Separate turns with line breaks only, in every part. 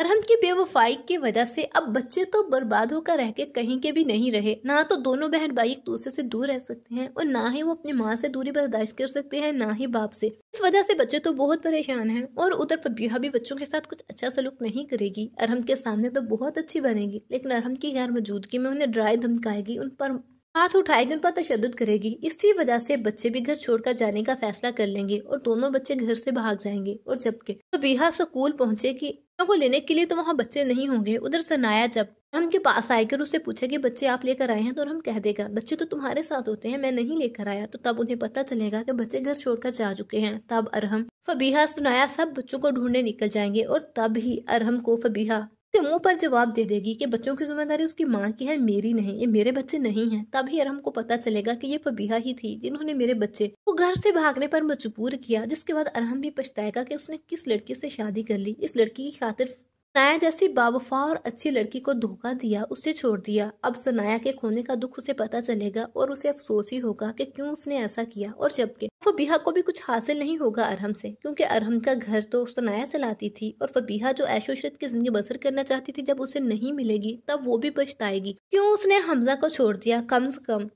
अरहंत की बेवफाई की वजह से अब बच्चे तो बर्बाद होकर रह के कहीं के भी नहीं रहे ना तो दोनों बहन भाई एक दूसरे से दूर रह सकते हैं और ना ही वो अपनी माँ से दूरी बर्दाश्त कर सकते हैं ना ही बाप से इस वजह से बच्चे तो बहुत परेशान हैं और उधर फबीहा भी बच्चों के साथ कुछ अच्छा सलूक नहीं करेगी अरहम के सामने तो बहुत अच्छी बनेगी लेकिन अरहम की गैर मौजूदगी में उन्हें ड्राई धमकाएगी उन पर हाथ उठाएगी उन पर तशद करेगी इसी वजह से बच्चे भी घर छोड़कर जाने का फैसला कर लेंगे और दोनों बच्चे घर से भाग जाएंगे और जबकि तो बीहा स्कूल पहुंचे कि को लेने के लिए तो वहाँ बच्चे नहीं होंगे उधर सनाया जब हम के पास आकर उससे पूछा कि बच्चे आप लेकर आए हैं तो हम कह देगा बच्चे तो तुम्हारे साथ होते हैं मैं नहीं लेकर आया तो तब उन्हें पता चलेगा कि बच्चे घर छोड़कर जा चुके हैं तब अरहम फबीहा सुनाया सब बच्चों को ढूंढने निकल जाएंगे और तब ही अरहम को फबीहा तो मुंह पर जवाब दे देगी कि बच्चों की जिम्मेदारी उसकी माँ की है मेरी नहीं ये मेरे बच्चे नहीं है तभी अरहम को पता चलेगा कि ये फबीहा ही थी जिन्होंने मेरे बच्चे को घर से भागने पर मजबूर किया जिसके बाद अरहम भी पछताएगा कि उसने किस लड़की से शादी कर ली इस लड़की की खातिर नाया जैसी बावफा और अच्छी लड़की को धोखा दिया उसे छोड़ दिया अब सनाया के खोने का दुख उसे पता चलेगा और उसे अफसोस ही होगा कि क्यों उसने ऐसा किया और जबकि फबीहा को भी कुछ हासिल नहीं होगा अरहम से क्योंकि अरहम का घर तो सनाया चलाती थी और फबीहा जो ऐशोशरत की जिंदगी बसर करना चाहती थी जब उसे नहीं मिलेगी तब वो भी पछताएगी क्यों उसने हमजा को छोड़ दिया कम से कम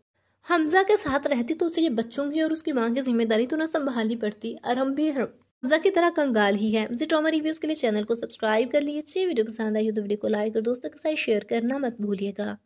हमजा के साथ रहती तो उसे ये बच्चों की और उसकी माँ की जिम्मेदारी तो ना संभालनी पड़ती अरहम भी मजा की तरह कंगाल ही है मुझे ट्रामा रिव्यूज के लिए चैनल को सब्सक्राइब कर लीजिए वीडियो पसंद आई हो तो वीडियो को लाइक और दोस्तों के साथ शेयर करना मत भूलिएगा